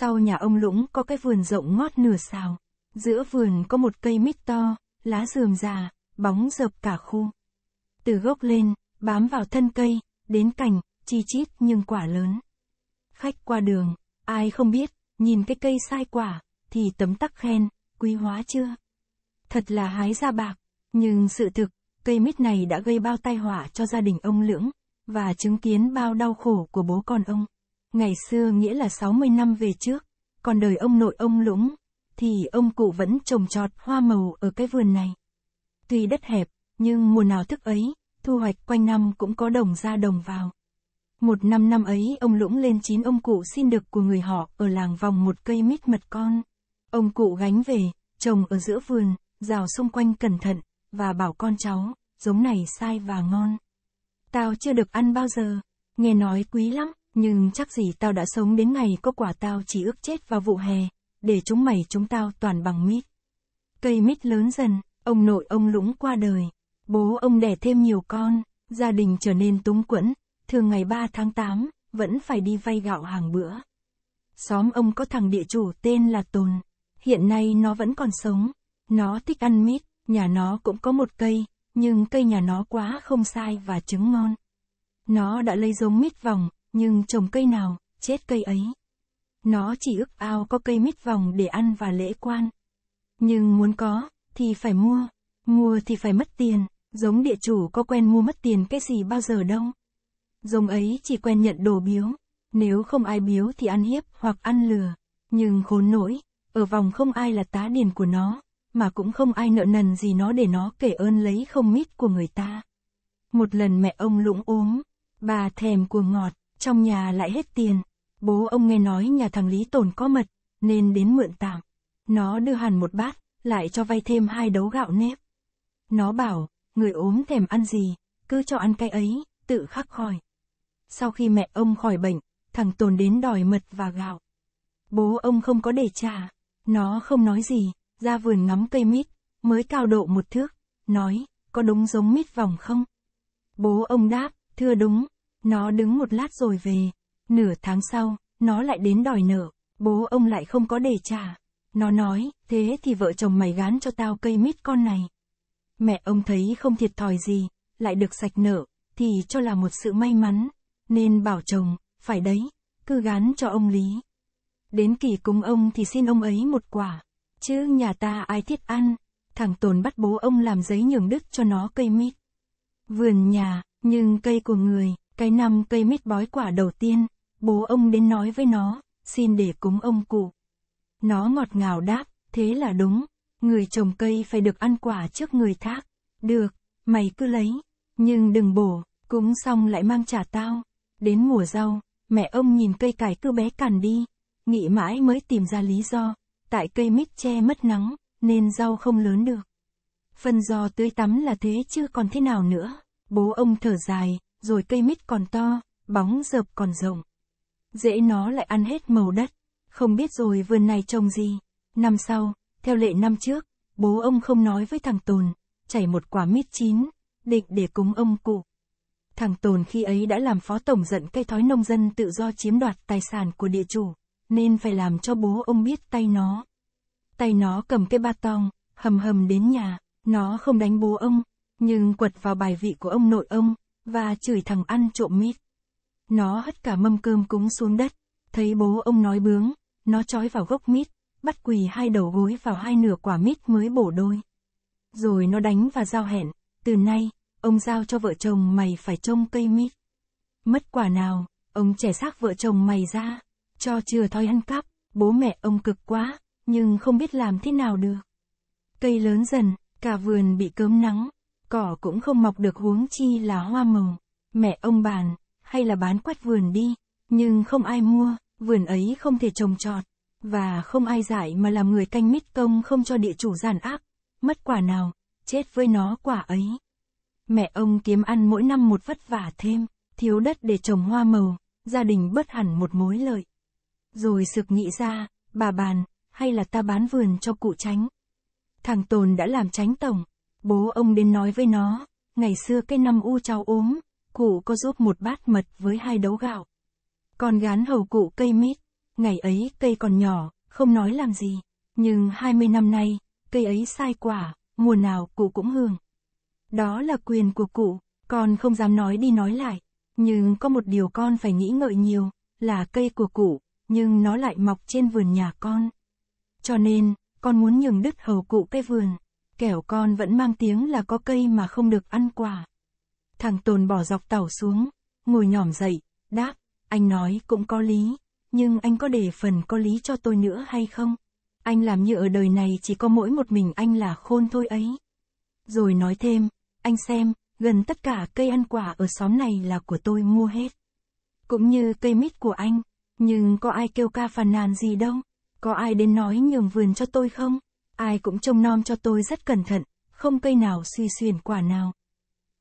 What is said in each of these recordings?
sau nhà ông Lũng có cái vườn rộng ngót nửa sào. Giữa vườn có một cây mít to, lá rườm già, bóng rợp cả khu. Từ gốc lên, bám vào thân cây, đến cành, chi chít nhưng quả lớn. Khách qua đường, ai không biết, nhìn cái cây sai quả, thì tấm tắc khen, quý hóa chưa? Thật là hái ra bạc, nhưng sự thực, cây mít này đã gây bao tai họa cho gia đình ông Lưỡng, và chứng kiến bao đau khổ của bố con ông. Ngày xưa nghĩa là 60 năm về trước, còn đời ông nội ông Lũng, thì ông cụ vẫn trồng trọt hoa màu ở cái vườn này. Tuy đất hẹp, nhưng mùa nào thức ấy, thu hoạch quanh năm cũng có đồng ra đồng vào. Một năm năm ấy ông Lũng lên chín ông cụ xin được của người họ ở làng vòng một cây mít mật con. Ông cụ gánh về, trồng ở giữa vườn, rào xung quanh cẩn thận, và bảo con cháu, giống này sai và ngon. Tao chưa được ăn bao giờ, nghe nói quý lắm. Nhưng chắc gì tao đã sống đến ngày có quả tao chỉ ước chết vào vụ hè, để chúng mày chúng tao toàn bằng mít. Cây mít lớn dần, ông nội ông Lũng qua đời, bố ông đẻ thêm nhiều con, gia đình trở nên túng quẫn, thường ngày 3 tháng 8, vẫn phải đi vay gạo hàng bữa. Xóm ông có thằng địa chủ tên là Tồn, hiện nay nó vẫn còn sống, nó thích ăn mít, nhà nó cũng có một cây, nhưng cây nhà nó quá không sai và trứng ngon. Nó đã lấy giống mít vòng, nhưng trồng cây nào, chết cây ấy. Nó chỉ ước ao có cây mít vòng để ăn và lễ quan. Nhưng muốn có, thì phải mua, mua thì phải mất tiền, giống địa chủ có quen mua mất tiền cái gì bao giờ đâu. Giống ấy chỉ quen nhận đồ biếu, nếu không ai biếu thì ăn hiếp hoặc ăn lừa, nhưng khốn nỗi, ở vòng không ai là tá điền của nó, mà cũng không ai nợ nần gì nó để nó kể ơn lấy không mít của người ta. Một lần mẹ ông lũng ốm, bà thèm của ngọt, trong nhà lại hết tiền. Bố ông nghe nói nhà thằng Lý Tồn có mật, nên đến mượn tạm. Nó đưa hẳn một bát, lại cho vay thêm hai đấu gạo nếp. Nó bảo, người ốm thèm ăn gì, cứ cho ăn cái ấy, tự khắc khỏi. Sau khi mẹ ông khỏi bệnh, thằng Tồn đến đòi mật và gạo. Bố ông không có để trả, nó không nói gì, ra vườn ngắm cây mít, mới cao độ một thước, nói, có đúng giống mít vòng không? Bố ông đáp, thưa đúng, nó đứng một lát rồi về. Nửa tháng sau, nó lại đến đòi nợ. Bố ông lại không có để trả. Nó nói, thế thì vợ chồng mày gán cho tao cây mít con này. Mẹ ông thấy không thiệt thòi gì, lại được sạch nợ, thì cho là một sự may mắn. Nên bảo chồng, phải đấy, cứ gán cho ông Lý. Đến kỳ cúng ông thì xin ông ấy một quả. Chứ nhà ta ai thiết ăn. Thằng Tồn bắt bố ông làm giấy nhường đức cho nó cây mít. Vườn nhà, nhưng cây của người, cái năm cây mít bói quả đầu tiên, bố ông đến nói với nó, xin để cúng ông cụ. Nó ngọt ngào đáp, thế là đúng, người trồng cây phải được ăn quả trước người khác. Được, mày cứ lấy, nhưng đừng bổ, cúng xong lại mang trả tao. Đến mùa rau, mẹ ông nhìn cây cải cứ bé cằn đi, nghĩ mãi mới tìm ra lý do, tại cây mít che mất nắng, nên rau không lớn được. Phân do tưới tắm là thế chứ còn thế nào nữa, bố ông thở dài, rồi cây mít còn to, bóng dợp còn rộng. Dễ nó lại ăn hết màu đất, không biết rồi vườn này trồng gì. Năm sau, theo lệ năm trước, bố ông không nói với thằng Tồn, chảy một quả mít chín, định để cúng ông cụ. Thằng Tồn khi ấy đã làm phó tổng giận cây thói nông dân tự do chiếm đoạt tài sản của địa chủ, nên phải làm cho bố ông biết tay nó. Tay nó cầm cái ba tong, hầm hầm đến nhà, nó không đánh bố ông, nhưng quật vào bài vị của ông nội ông, và chửi thằng ăn trộm mít. Nó hất cả mâm cơm cúng xuống đất, thấy bố ông nói bướng, nó trói vào gốc mít, bắt quỳ hai đầu gối vào hai nửa quả mít mới bổ đôi. Rồi nó đánh và giao hẹn, từ nay, ông giao cho vợ chồng mày phải trông cây mít. Mất quả nào, ông trẻ xác vợ chồng mày ra, cho chưa thói ăn cắp, bố mẹ ông cực quá, nhưng không biết làm thế nào được. Cây lớn dần, cả vườn bị cớm nắng, cỏ cũng không mọc được huống chi là hoa màu. Mẹ ông bàn, hay là bán quách vườn đi, nhưng không ai mua, vườn ấy không thể trồng trọt, và không ai giải mà làm người canh mít công không cho địa chủ giàn áp mất quả nào, chết với nó quả ấy. Mẹ ông kiếm ăn mỗi năm một vất vả thêm, thiếu đất để trồng hoa màu, gia đình bớt hẳn một mối lợi. Rồi sực nghĩ ra, bà bàn, hay là ta bán vườn cho cụ tránh. Thằng Tồn đã làm tránh tổng, Bố ông đến nói với nó, ngày xưa cái năm u cháu ốm, cụ có giúp một bát mật với hai đấu gạo. Con gán hầu cụ cây mít, ngày ấy cây còn nhỏ, không nói làm gì, nhưng 20 năm nay, cây ấy sai quả, mùa nào cụ cũng hưởng. Đó là quyền của cụ, con không dám nói đi nói lại, nhưng có một điều con phải nghĩ ngợi nhiều, là cây của cụ, nhưng nó lại mọc trên vườn nhà con. Cho nên, con muốn nhường đứt hầu cụ cây vườn kẻo con vẫn mang tiếng là có cây mà không được ăn quả. Thằng Tồn bỏ dọc tàu xuống, ngồi nhỏm dậy, đáp, anh nói cũng có lý, nhưng anh có để phần có lý cho tôi nữa hay không? Anh làm như ở đời này chỉ có mỗi một mình anh là khôn thôi ấy. Rồi nói thêm, anh xem, gần tất cả cây ăn quả ở xóm này là của tôi mua hết. Cũng như cây mít của anh, nhưng có ai kêu ca phàn nàn gì đâu, có ai đến nói nhường vườn cho tôi không? Ai cũng trông nom cho tôi rất cẩn thận, không cây nào suy xuyển quả nào.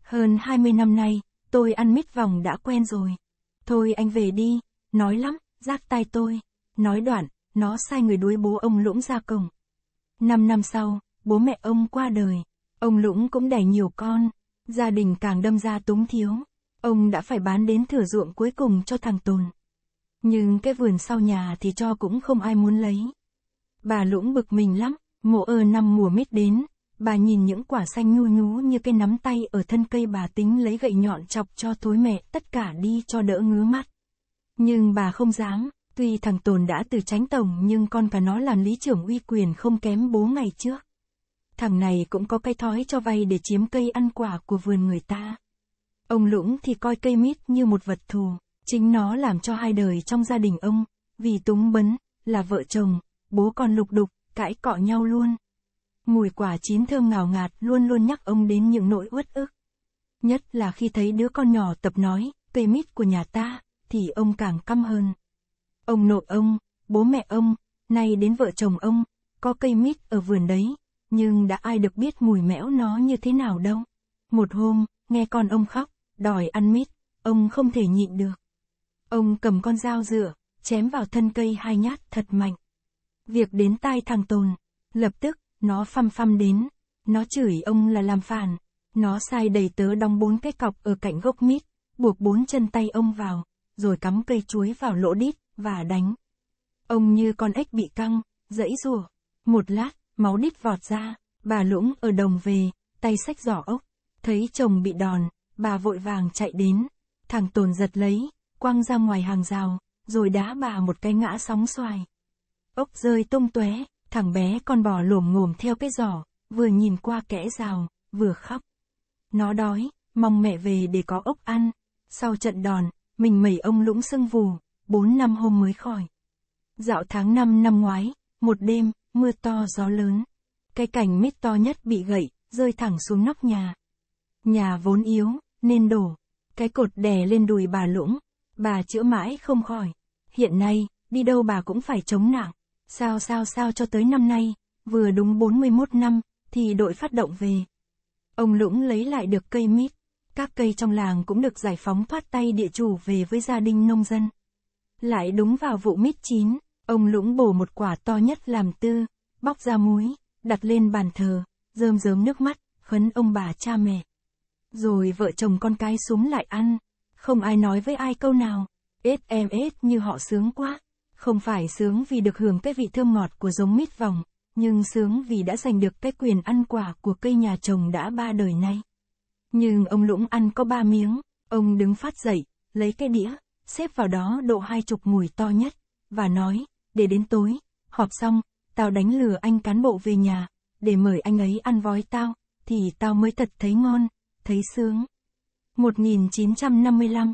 Hơn 20 năm nay, tôi ăn mít vòng đã quen rồi. Thôi anh về đi, nói lắm, giác tay tôi. Nói đoạn, nó sai người đuối bố ông Lũng ra cổng. Năm năm sau, bố mẹ ông qua đời. Ông Lũng cũng đẻ nhiều con. Gia đình càng đâm ra túng thiếu. Ông đã phải bán đến thửa ruộng cuối cùng cho thằng Tồn. Nhưng cái vườn sau nhà thì cho cũng không ai muốn lấy. Bà Lũng bực mình lắm, mộ ơ năm mùa mít đến, bà nhìn những quả xanh nhu nhú như cái nắm tay ở thân cây bà tính lấy gậy nhọn chọc cho thối mẹ tất cả đi cho đỡ ngứa mắt. Nhưng bà không dám, tuy thằng Tồn đã từ tránh tổng nhưng con cả nó làm lý trưởng uy quyền không kém bố ngày trước. Thằng này cũng có cái thói cho vay để chiếm cây ăn quả của vườn người ta. Ông Lũng thì coi cây mít như một vật thù, chính nó làm cho hai đời trong gia đình ông, vì túng bấn, là vợ chồng, bố con lục đục, cãi cọ nhau luôn. Mùi quả chín thơm ngào ngạt luôn luôn nhắc ông đến những nỗi uất ức. Nhất là khi thấy đứa con nhỏ tập nói, cây mít của nhà ta, thì ông càng căm hơn. Ông nội ông, bố mẹ ông, nay đến vợ chồng ông, có cây mít ở vườn đấy, nhưng đã ai được biết mùi mẽo nó như thế nào đâu. Một hôm, nghe con ông khóc, đòi ăn mít, ông không thể nhịn được. Ông cầm con dao dựa, chém vào thân cây hai nhát thật mạnh. Việc đến tai thằng Tồn, lập tức, nó phăm phăm đến. Nó chửi ông là làm phản. Nó sai đầy tớ đóng bốn cái cọc ở cạnh gốc mít, buộc bốn chân tay ông vào, rồi cắm cây chuối vào lỗ đít, và đánh. Ông như con ếch bị căng, dẫy rùa Một lát, máu đít vọt ra, bà Lũng ở đồng về, tay xách giỏ ốc. Thấy chồng bị đòn, bà vội vàng chạy đến. Thằng Tồn giật lấy, quăng ra ngoài hàng rào, rồi đá bà một cái ngã sóng xoài ốc rơi tung tóe, thằng bé con bò lồm ngồm theo cái giỏ, vừa nhìn qua kẽ rào, vừa khóc. Nó đói, mong mẹ về để có ốc ăn. Sau trận đòn, mình mẩy ông lũng sưng vù, bốn năm hôm mới khỏi. Dạo tháng năm năm ngoái, một đêm, mưa to gió lớn. Cái cành mít to nhất bị gậy, rơi thẳng xuống nóc nhà. Nhà vốn yếu, nên đổ. Cái cột đè lên đùi bà lũng. Bà chữa mãi không khỏi. Hiện nay, đi đâu bà cũng phải chống nặng. Sao sao sao cho tới năm nay, vừa đúng 41 năm, thì đội phát động về. Ông Lũng lấy lại được cây mít, các cây trong làng cũng được giải phóng thoát tay địa chủ về với gia đình nông dân. Lại đúng vào vụ mít chín, ông Lũng bổ một quả to nhất làm tư, bóc ra muối, đặt lên bàn thờ, rơm rớm nước mắt, khấn ông bà cha mẹ. Rồi vợ chồng con cái súng lại ăn, không ai nói với ai câu nào, ết em ết như họ sướng quá. Không phải sướng vì được hưởng cái vị thơm ngọt của giống mít vòng, nhưng sướng vì đã giành được cái quyền ăn quả của cây nhà chồng đã ba đời nay. Nhưng ông Lũng ăn có ba miếng, ông đứng phát dậy, lấy cái đĩa, xếp vào đó độ hai chục mùi to nhất, và nói, để đến tối, họp xong, tao đánh lừa anh cán bộ về nhà, để mời anh ấy ăn vói tao, thì tao mới thật thấy ngon, thấy sướng. 1955